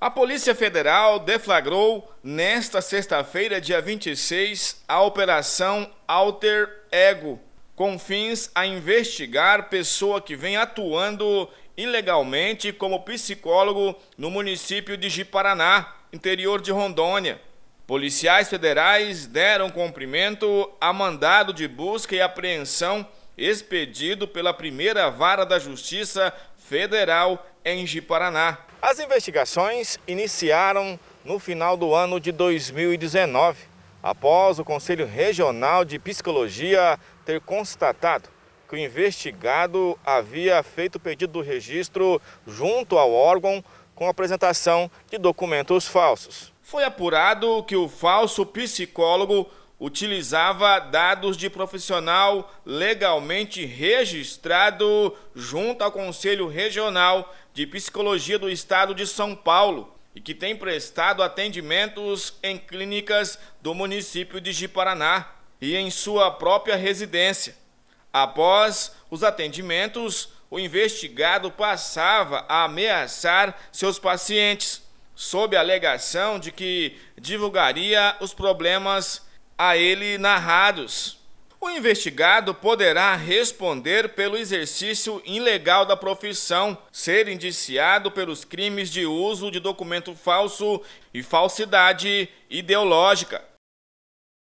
A Polícia Federal deflagrou nesta sexta-feira, dia 26, a Operação Alter Ego, com fins a investigar pessoa que vem atuando ilegalmente como psicólogo no município de Jiparaná, interior de Rondônia. Policiais federais deram cumprimento a mandado de busca e apreensão expedido pela primeira vara da Justiça Federal em Paraná. As investigações iniciaram no final do ano de 2019, após o Conselho Regional de Psicologia ter constatado que o investigado havia feito pedido do registro junto ao órgão com apresentação de documentos falsos. Foi apurado que o falso psicólogo utilizava dados de profissional legalmente registrado junto ao Conselho Regional de Psicologia do Estado de São Paulo e que tem prestado atendimentos em clínicas do município de Jiparaná e em sua própria residência. Após os atendimentos, o investigado passava a ameaçar seus pacientes, sob a alegação de que divulgaria os problemas a ele narrados. O investigado poderá responder pelo exercício ilegal da profissão, ser indiciado pelos crimes de uso de documento falso e falsidade ideológica.